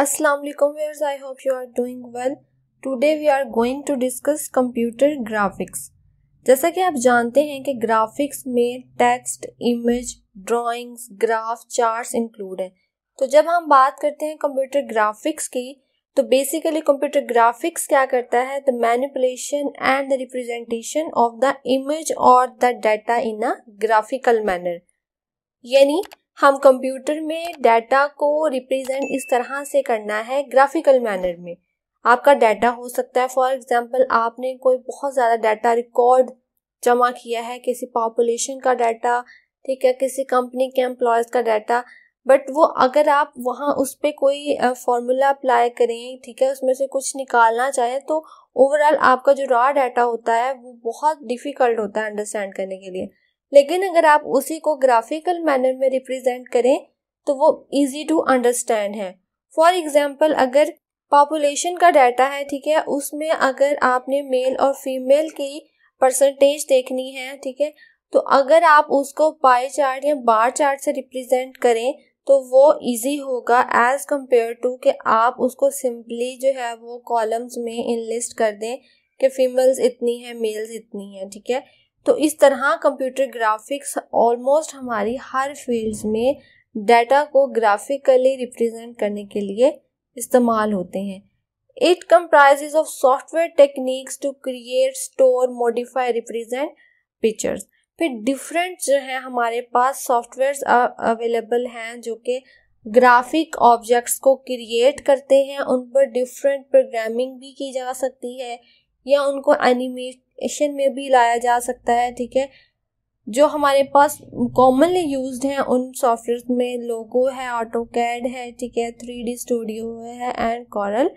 Assalamu alaikum viewers I hope you are doing well today we are going to discuss computer graphics जैसा कि आप जानते हैं कि ग्राफिक्स में text image drawings graph charts include है तो जब हम बात करते हैं कंप्यूटर ग्राफिक्स की तो बेसिकली कंप्यूटर ग्राफिक्स क्या करता है the manipulation and the representation of the image और the data in a graphical manner यानी हम कंप्यूटर में डाटा को रिप्रेजेंट इस तरह से करना है ग्राफिकल मैनर में आपका डाटा हो सकता है फॉर एग्जांपल आपने कोई बहुत ज़्यादा डाटा रिकॉर्ड जमा किया है किसी पॉपुलेशन का डाटा ठीक है किसी कंपनी के एम्प्लॉयज़ का डाटा बट वो अगर आप वहाँ उस पर कोई फॉर्मूला अप्लाई करें ठीक है उसमें से कुछ निकालना चाहें तो ओवरऑल आपका जो रॉ डाटा होता है वो बहुत डिफ़िकल्ट होता है अंडरस्टैंड करने के लिए लेकिन अगर आप उसी को ग्राफिकल मैनर में रिप्रेजेंट करें तो वो इजी टू अंडरस्टैंड है फॉर एग्जाम्पल अगर पॉपुलेशन का डाटा है ठीक है उसमें अगर आपने मेल और फीमेल की परसेंटेज देखनी है ठीक है तो अगर आप उसको पाई चार्ट या बार चार्ट से रिप्रेजेंट करें तो वो इजी होगा एज कम्पेयर टू कि आप उसको सिंपली जो है वो कॉलम्स में इनलिस्ट कर दें कि फीमेल्स इतनी है मेल्स इतनी है ठीक है तो इस तरह कंप्यूटर ग्राफिक्स ऑलमोस्ट हमारी हर फील्ड्स में डाटा को ग्राफिकली रिप्रेजेंट करने के लिए इस्तेमाल होते हैं it comprises of software techniques to create store modify represent pictures फिर डिफरेंट जो है हमारे पास सॉफ्टवेयर अवेलेबल हैं जो कि ग्राफिक ऑब्जेक्ट्स को क्रिएट करते हैं उन पर डिफरेंट प्रोग्रामिंग भी की जा सकती है या उनको एनिमेट एशियन में भी लाया जा सकता है ठीक है जो हमारे पास कॉमनली यूज हैं उन सॉफ्टवेयर में लोगो है ऑटो कैड है ठीक है थ्री डी स्टूडियो है एंड कॉरल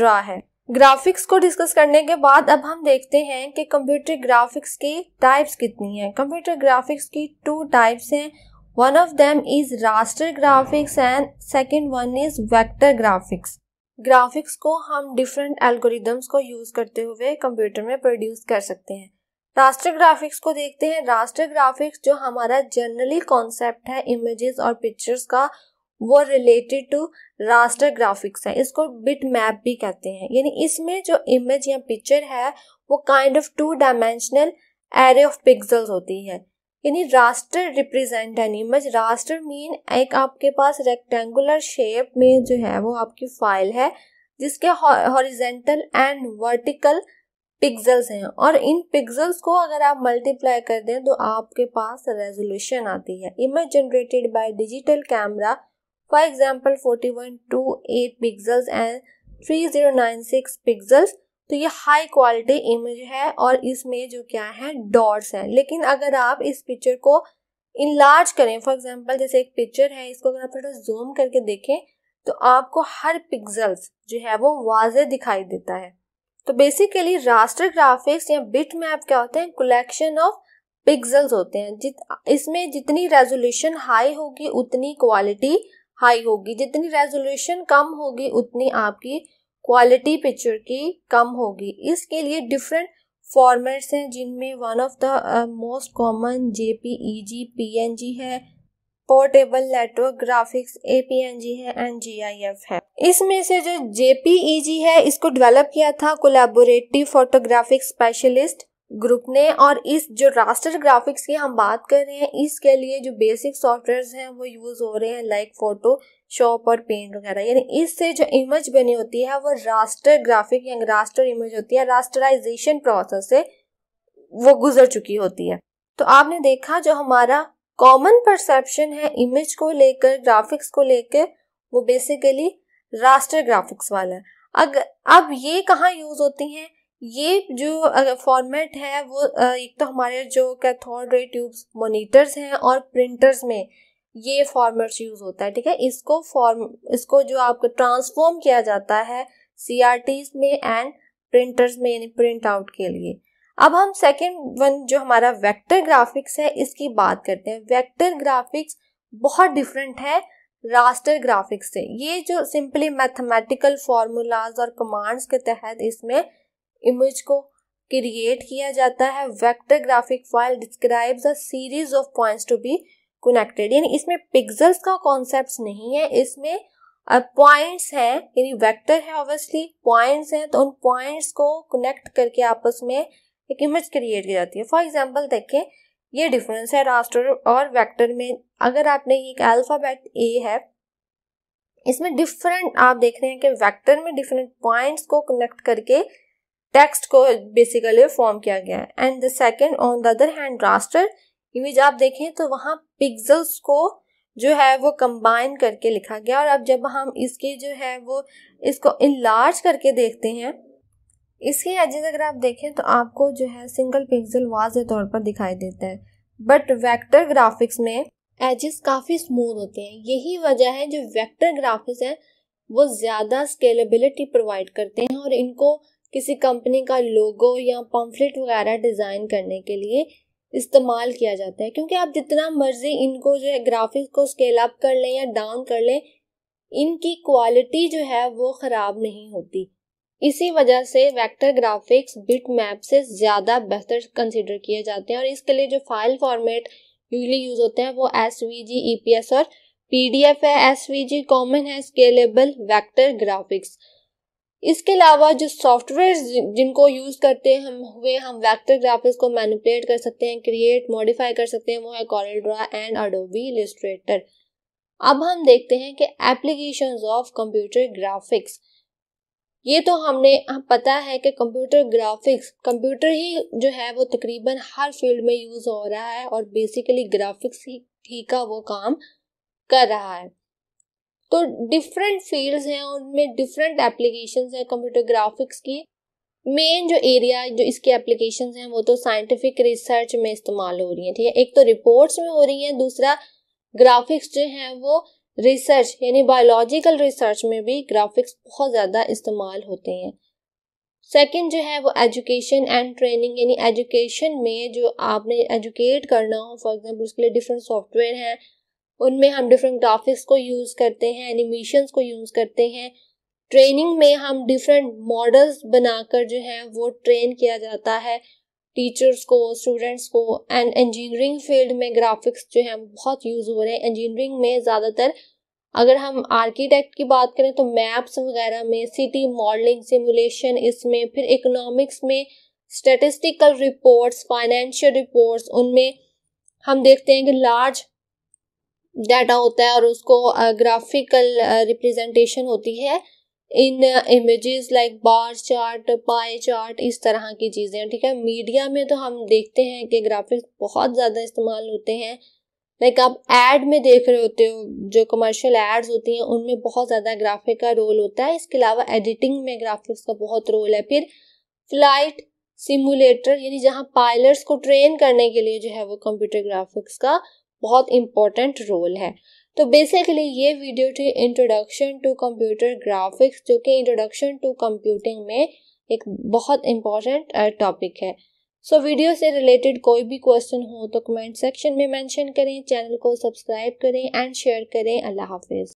ड्रा है ग्राफिक्स को डिस्कस करने के बाद अब हम देखते हैं कि कंप्यूटर ग्राफिक्स की टाइप्स कितनी हैं कंप्यूटर ग्राफिक्स की टू टाइप्स हैं one of them is raster graphics and second one is vector graphics graphics को हम डिफरेंट एल्गोरिदम्स को यूज़ करते हुए कंप्यूटर में प्रोड्यूस कर सकते हैं रास्टर ग्राफिक्स को देखते हैं रास्टर ग्राफिक्स जो हमारा जनरली कॉन्सेप्ट है इमेजेस और पिक्चर्स का वो रिलेटेड टू रास्टर ग्राफिक्स है इसको बिट मैप भी कहते हैं यानी इसमें जो इमेज या पिक्चर है वो kind of two dimensional array of pixels होती है यानी raster represent an image raster mean एक आपके पास रेक्टेंगुलर शेप में जो है वो आपकी फाइल है जिसके हॉरिजेंटल एंड वर्टिकल पिक्सल्स हैं और इन पिक्सल्स को अगर आप मल्टीप्लाई कर दें तो आपके पास रेजोल्यूशन आती है image generated by digital camera for example 4128 pixels and 3096 pixels तो ये हाई क्वालिटी इमेज है और इसमें जो क्या है डॉट्स हैं लेकिन अगर आप इस पिक्चर को इन लार्ज करें फॉर एग्जांपल जैसे एक पिक्चर है इसको अगर आप थोड़ा जूम करके देखें तो आपको हर पिक्सल्स जो है वो वाज दिखाई देता है तो बेसिकली रास्टर ग्राफिक्स या बिट मैप क्या होते हैं कलेक्शन ऑफ पिक्सल्स होते हैं जित इसमें जितनी रेजोल्यूशन हाई होगी उतनी क्वालिटी हाई होगी जितनी रेजोल्यूशन कम होगी उतनी आपकी क्वालिटी पिक्चर की कम होगी इसके लिए डिफरेंट फॉर्मेट्स हैं जिनमें one of the most common J P E G P N G है portable network graphics A P N G है एंड जी आई एफ है इसमें से जो जे पी ई जी है इसको डेवलप किया था कोलेबोरेटिव फोटोग्राफिक स्पेशलिस्ट ग्रुप ने और इस जो रास्टर ग्राफिक्स की हम बात कर रहे हैं इसके लिए जो बेसिक सॉफ्टवेयर हैं वो यूज़ हो रहे हैं लाइक फ़ोटो शॉप और पेंट वगैरह यानी इससे जो इमेज बनी होती है वो रास्टर ग्राफिक या रास्टर इमेज होती है रास्टराइजेशन प्रोसेस से वो गुजर चुकी होती है तो आपने देखा जो हमारा कॉमन परसेप्शन है इमेज को लेकर ग्राफिक्स को लेकर वो बेसिकली रास्टर ग्राफिक्स वाला है अगर अब ये कहाँ यूज़ होती हैं ये जो फॉर्मेट है वो एक तो हमारे जो कैथोड रे ट्यूब्स मोनीटर्स हैं और प्रिंटर्स में ये फॉर्मेट्स यूज़ होता है ठीक है इसको फॉर्म इसको जो आपको ट्रांसफॉर्म किया जाता है सी में एंड प्रिंटर्स में यानी प्रिंट आउट के लिए अब हम सेकेंड वन जो हमारा वेक्टर ग्राफिक्स है इसकी बात करते हैं वेक्टर ग्राफिक्स बहुत डिफरेंट है रास्टर ग्राफिक्स से ये जो सिंपली मैथमेटिकल फॉर्मूलाज और कमांड्स के तहत इसमें इमेज को क्रिएट किया जाता है vector graphic file describes a series of points to be connected यानी इसमें पिक्सल्स का कॉन्सेप्ट नहीं है इसमें पॉइंट्स हैं यानी वेक्टर है ऑब्वियसली पॉइंट्स हैं तो उन पॉइंट्स को कनेक्ट करके आपस में एक इमेज क्रिएट की जाती है फॉर एग्जाम्पल देखें ये डिफरेंस है रास्टर और वेक्टर में अगर आपने ये एक अल्फ़ाबेट ए है इसमें डिफरेंट आप देख रहे हैं कि वेक्टर में डिफरेंट पॉइंट्स को कनेक्ट करके टेक्स्ट को बेसिकली फॉर्म किया गया है and the second on the other hand raster image आप देखें तो वहाँ पिक्सल्स को जो है वो कंबाइन करके लिखा गया और अब जब हम इसके जो है वो इसको इनलार्ज करके देखते हैं इसके एजेस अगर आप देखें तो आपको जो है सिंगल पिक्सल वाज तौर पर दिखाई देता है बट वेक्टर ग्राफिक्स में एजेस काफ़ी स्मूथ होते हैं यही वजह है जो वेक्टर ग्राफिक्स हैं वो ज़्यादा स्केलेबिलिटी प्रोवाइड करते हैं और इनको किसी कंपनी का लोगो या पम्फलेट वगैरह डिज़ाइन करने के लिए इस्तेमाल किया जाता है क्योंकि आप जितना मर्ज़ी इनको जो है ग्राफिक्स को स्केल अप कर लें या डाउन कर लें इनकी क्वालिटी जो है वो ख़राब नहीं होती इसी वजह से वेक्टर ग्राफिक्स बिट मैप से ज़्यादा बेहतर कंसिडर किए जाते हैं और इसके लिए जो फाइल फॉर्मेट यूजली यूज़ होते हैं वो S V G E P S और पी डी एफ है एस वी जी कॉमन है स्केलेबल वैक्टर ग्राफिक्स इसके अलावा जो सॉफ्टवेयर जिनको यूज़ करते हम हुए हम वेक्टर ग्राफिक्स को मैनिपुलेट कर सकते हैं क्रिएट मॉडिफाई कर सकते हैं वो है Corel draw and Adobe Illustrator अब हम देखते हैं कि एप्लीकेशन ऑफ कंप्यूटर ग्राफिक्स ये तो हमने पता है कि कंप्यूटर ग्राफिक्स कंप्यूटर ही जो है वो तकरीबन हर फील्ड में यूज़ हो रहा है और बेसिकली ग्राफिक्स ही, ही का वो काम कर रहा है तो डिफरेंट फील्ड्स हैं उनमें डिफरेंट एप्लीकेशन हैं कंप्यूटर ग्राफिक्स की मेन जो एरिया जो इसके एप्लीकेशन हैं वो तो साइंटिफिक रिसर्च में इस्तेमाल हो रही हैं ठीक है एक तो रिपोर्ट्स में हो रही हैं दूसरा ग्राफिक्स जो हैं वो रिसर्च यानी बायोलॉजिकल रिसर्च में भी ग्राफिक्स बहुत ज़्यादा इस्तेमाल होते हैं सेकंड जो है वो एजुकेशन एंड ट्रेनिंग यानी एजुकेशन में जो आपने एजुकेट करना हो फॉर एग्जांपल उसके लिए डिफरेंट सॉफ्टवेयर हैं उनमें हम डिफरेंट ग्राफिक्स को यूज़ करते हैं एनिमेशंस को यूज़ करते हैं ट्रेनिंग में हम डिफरेंट मॉडल्स बनाकर जो है वो ट्रेन किया जाता है टीचर्स को स्टूडेंट्स को एंड इंजीनियरिंग फील्ड में ग्राफिक्स जो है बहुत यूज़ हो रहे हैं इंजीनियरिंग में ज़्यादातर अगर हम आर्किटेक्ट की बात करें तो मैप्स वगैरह में सिटी मॉडलिंग सिमुलेशन इसमें फिर इकोनॉमिक्स में स्टेटिस्टिकल रिपोर्ट्स फाइनेंशियल रिपोर्ट्स उनमें हम देखते हैं कि लार्ज डाटा होता है और उसको ग्राफिकल रिप्रेजेंटेशन होती है in images like bar chart pie chart इस तरह की चीज़ें ठीक है मीडिया में तो हम देखते हैं कि ग्राफिक्स बहुत ज़्यादा इस्तेमाल होते हैं लाइक आप एड में देख रहे होते हो जो कमर्शियल एड्स होती हैं उनमें बहुत ज़्यादा ग्राफिक का रोल होता है इसके अलावा एडिटिंग में ग्राफिक्स का बहुत रोल है फिर फ्लाइट सिमुलेटर यानी जहाँ पायलट्स को ट्रेन करने के लिए जो है वो कंप्यूटर ग्राफिक्स का बहुत इम्पोर्टेंट रोल है तो बेसिकली ये वीडियो थी इंट्रोडक्शन टू कंप्यूटर ग्राफिक्स जो कि इंट्रोडक्शन टू कंप्यूटिंग में एक बहुत इम्पॉर्टेंट टॉपिक uh, है सो so, वीडियो से रिलेटेड कोई भी क्वेश्चन हो तो कमेंट सेक्शन में मेंशन करें चैनल को सब्सक्राइब करें एंड शेयर करें अल्लाह हाफिज़